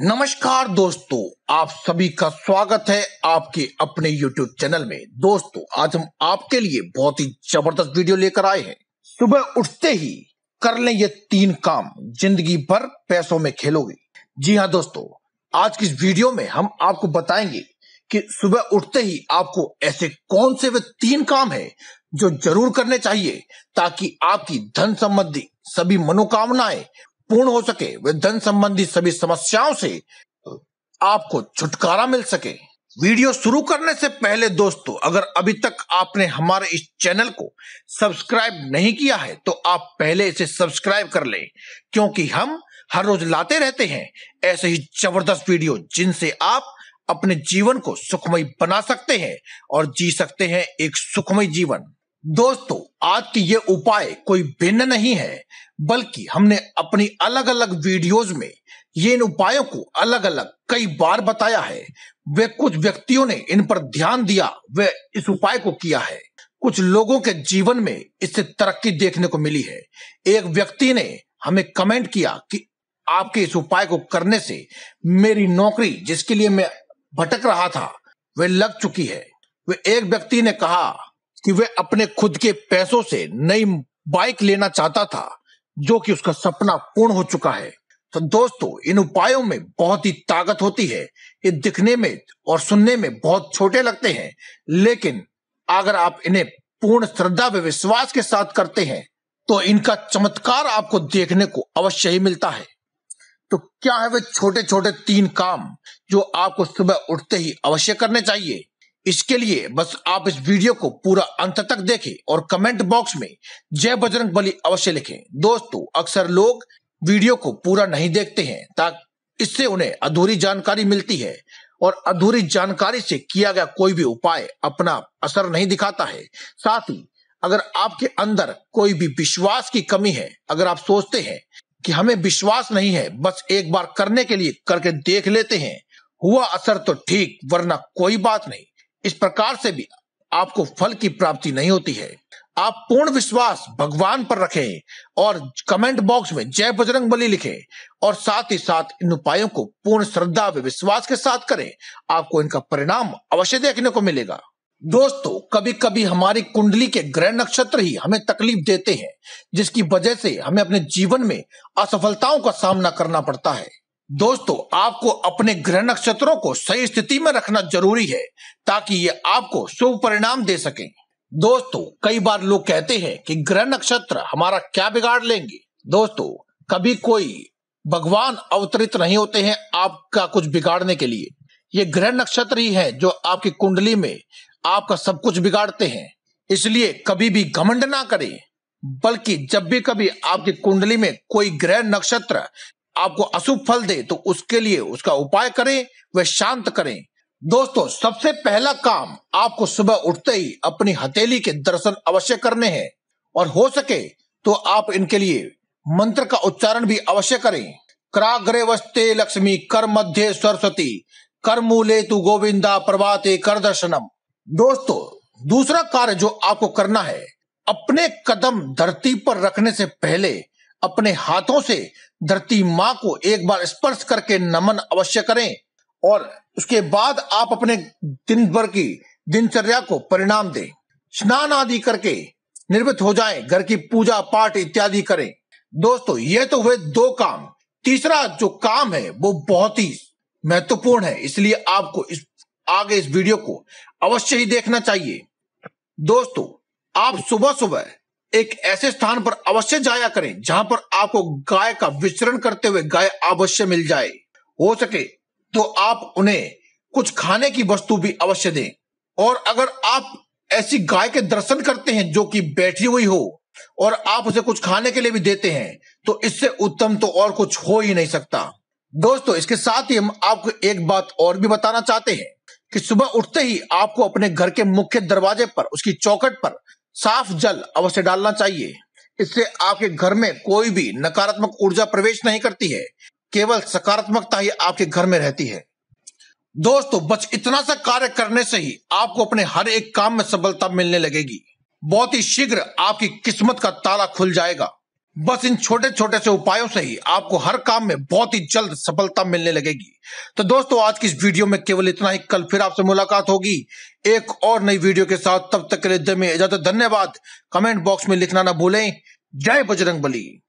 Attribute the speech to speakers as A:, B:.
A: नमस्कार दोस्तों आप सभी का स्वागत है आपके अपने YouTube चैनल में दोस्तों आज हम आपके लिए बहुत ही जबरदस्त वीडियो लेकर आए हैं सुबह उठते ही कर लें ये तीन काम जिंदगी भर पैसों में खेलोगे जी हाँ दोस्तों आज की इस वीडियो में हम आपको बताएंगे कि सुबह उठते ही आपको ऐसे कौन से वे तीन काम है जो जरूर करने चाहिए ताकि आपकी धन संबंधी सभी मनोकामनाएं पूर्ण हो सके वे धन संबंधी सभी समस्याओं से आपको छुटकारा मिल सके वीडियो शुरू करने से पहले दोस्तों अगर अभी तक आपने हमारे इस चैनल को सब्सक्राइब नहीं किया है तो आप पहले इसे सब्सक्राइब कर लें क्योंकि हम हर रोज लाते रहते हैं ऐसे ही जबरदस्त वीडियो जिनसे आप अपने जीवन को सुखमय बना सकते हैं और जी सकते हैं एक सुखमय जीवन दोस्तों आज के ये उपाय कोई भिन्न नहीं है बल्कि हमने अपनी अलग अलग वीडियोस में ये इन उपायों को अलग अलग कई बार बताया है वे कुछ व्यक्तियों ने इन पर ध्यान दिया वे इस उपाय को किया है कुछ लोगों के जीवन में इससे तरक्की देखने को मिली है एक व्यक्ति ने हमें कमेंट किया कि आपके इस उपाय को करने से मेरी नौकरी जिसके लिए मैं भटक रहा था वह लग चुकी है वे एक व्यक्ति ने कहा कि वह अपने खुद के पैसों से नई बाइक लेना चाहता था जो कि उसका सपना पूर्ण हो चुका है तो दोस्तों इन उपायों में बहुत ही ताकत होती है ये दिखने में और सुनने में बहुत छोटे लगते हैं लेकिन अगर आप इन्हें पूर्ण श्रद्धा व विश्वास के साथ करते हैं तो इनका चमत्कार आपको देखने को अवश्य ही मिलता है तो क्या है वे छोटे छोटे तीन काम जो आपको सुबह उठते ही अवश्य करने चाहिए इसके लिए बस आप इस वीडियो को पूरा अंत तक देखें और कमेंट बॉक्स में जय बजरंग बली अवश्य लिखें दोस्तों अक्सर लोग वीडियो को पूरा नहीं देखते हैं ताकि इससे उन्हें अधूरी जानकारी मिलती है और अधूरी जानकारी से किया गया कोई भी उपाय अपना असर नहीं दिखाता है साथ ही अगर आपके अंदर कोई भी विश्वास की कमी है अगर आप सोचते हैं कि हमें विश्वास नहीं है बस एक बार करने के लिए करके देख लेते हैं हुआ असर तो ठीक वरना कोई बात नहीं इस प्रकार से भी आपको फल की प्राप्ति नहीं होती है आप पूर्ण विश्वास भगवान पर रखें और कमेंट बॉक्स में जय बजरंग बली लिखे और साथ ही साथ इन उपायों को पूर्ण श्रद्धा व विश्वास के साथ करें आपको इनका परिणाम अवश्य देखने को मिलेगा दोस्तों कभी कभी हमारी कुंडली के ग्रह नक्षत्र ही हमें तकलीफ देते हैं जिसकी वजह से हमें अपने जीवन में असफलताओं का सामना करना पड़ता है दोस्तों आपको अपने ग्रह नक्षत्रों को सही स्थिति में रखना जरूरी है ताकि ये आपको शुभ परिणाम दे सके दोस्तों कई बार लोग कहते हैं कि ग्रह नक्षत्र हमारा क्या बिगाड़ लेंगे दोस्तों कभी कोई भगवान अवतरित नहीं होते हैं आपका कुछ बिगाड़ने के लिए ये ग्रह नक्षत्र ही है जो आपकी कुंडली में आपका सब कुछ बिगाड़ते हैं इसलिए कभी भी घमंड ना करें बल्कि जब भी कभी आपकी कुंडली में कोई ग्रह नक्षत्र आपको अशुभ फल दे तो उसके लिए उसका उपाय करें वह शांत करें दोस्तों सबसे पहला काम आपको सुबह उठते ही अपनी हथेली के दर्शन अवश्य करने हैं और हो सके तो आप इनके लिए मंत्र का उच्चारण भी अवश्य करें कराग्रे वस्ते लक्ष्मी कर मध्य सरस्वती कर मूले तु गोविंदा प्रभाते कर दर्शनम दोस्तों दूसरा कार्य जो आपको करना है अपने कदम धरती पर रखने से पहले अपने हाथों से धरती माँ को एक बार स्पर्श करके नमन अवश्य करें और उसके बाद आप अपने दिन भर की दिनचर्या को परिणाम दें स्नान आदि करके निर्मित हो जाएं घर की पूजा पाठ इत्यादि करें दोस्तों ये तो हुए दो काम तीसरा जो काम है वो बहुत ही महत्वपूर्ण है इसलिए आपको इस आगे इस वीडियो को अवश्य ही देखना चाहिए दोस्तों आप सुबह सुबह एक ऐसे स्थान पर अवश्य जाया करें जहां पर आपको गाय का विचरण करते हुए गाय अवश्य मिल जाए हो सके तो आप उन्हें कुछ खाने की वस्तु भी अवश्य दें और अगर आप ऐसी गाय के दर्शन करते हैं जो कि बैठी हुई हो और आप उसे कुछ खाने के लिए भी देते हैं तो इससे उत्तम तो और कुछ हो ही नहीं सकता दोस्तों इसके साथ ही हम आपको एक बात और भी बताना चाहते हैं कि सुबह उठते ही आपको अपने घर के मुख्य दरवाजे पर उसकी चौकट पर साफ जल अवश्य डालना चाहिए इससे आपके घर में कोई भी नकारात्मक ऊर्जा प्रवेश नहीं करती है केवल सकारात्मकता ही आपके घर में रहती है दोस्तों बस इतना सा कार्य करने से ही आपको अपने हर एक काम में सफलता मिलने लगेगी बहुत ही शीघ्र आपकी किस्मत का ताला खुल जाएगा बस इन छोटे छोटे से उपायों से ही आपको हर काम में बहुत ही जल्द सफलता मिलने लगेगी तो दोस्तों आज की इस वीडियो में केवल इतना ही कल फिर आपसे मुलाकात होगी एक और नई वीडियो के साथ तब तक के लिए में इजाजत धन्यवाद कमेंट बॉक्स में लिखना ना भूलें जय बजरंग बली